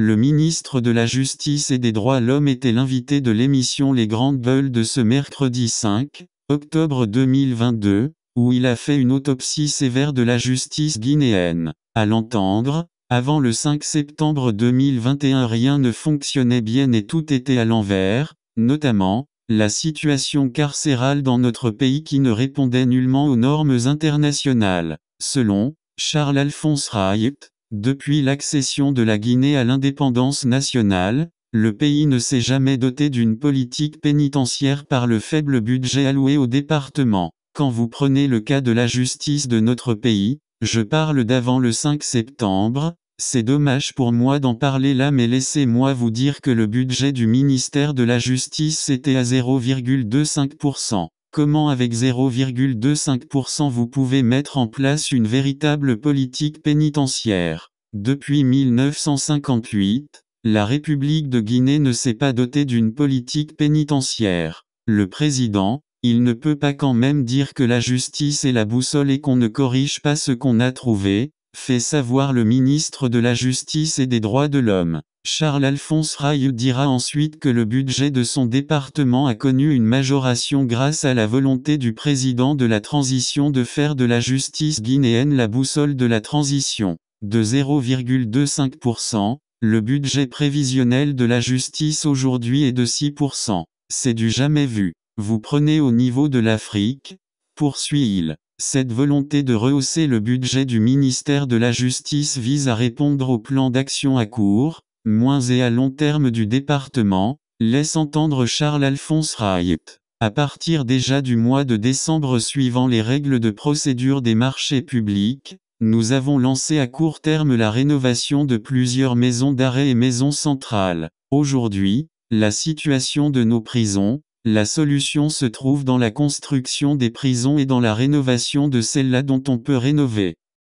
Le ministre de la Justice et des Droits de l'Homme était l'invité de l'émission Les Grandes Veules de ce mercredi 5 octobre 2022, où il a fait une autopsie sévère de la justice guinéenne. À l'entendre, avant le 5 septembre 2021 rien ne fonctionnait bien et tout était à l'envers, notamment, la situation carcérale dans notre pays qui ne répondait nullement aux normes internationales. Selon Charles-Alphonse Wright, depuis l'accession de la Guinée à l'indépendance nationale, le pays ne s'est jamais doté d'une politique pénitentiaire par le faible budget alloué au département. Quand vous prenez le cas de la justice de notre pays, je parle d'avant le 5 septembre, c'est dommage pour moi d'en parler là mais laissez-moi vous dire que le budget du ministère de la Justice était à 0,25% comment avec 0,25% vous pouvez mettre en place une véritable politique pénitentiaire. Depuis 1958, la République de Guinée ne s'est pas dotée d'une politique pénitentiaire. Le président, il ne peut pas quand même dire que la justice est la boussole et qu'on ne corrige pas ce qu'on a trouvé, fait savoir le ministre de la Justice et des Droits de l'Homme. Charles-Alphonse Rayou dira ensuite que le budget de son département a connu une majoration grâce à la volonté du président de la transition de faire de la justice guinéenne la boussole de la transition. De 0,25%, le budget prévisionnel de la justice aujourd'hui est de 6%. C'est du jamais vu. Vous prenez au niveau de l'Afrique, poursuit-il. Cette volonté de rehausser le budget du ministère de la Justice vise à répondre au plan d'action à court, moins et à long terme du département, laisse entendre Charles-Alphonse Raït. À partir déjà du mois de décembre suivant les règles de procédure des marchés publics, nous avons lancé à court terme la rénovation de plusieurs maisons d'arrêt et maisons centrales. Aujourd'hui, la situation de nos prisons, la solution se trouve dans la construction des prisons et dans la rénovation de celles-là dont on peut rénover.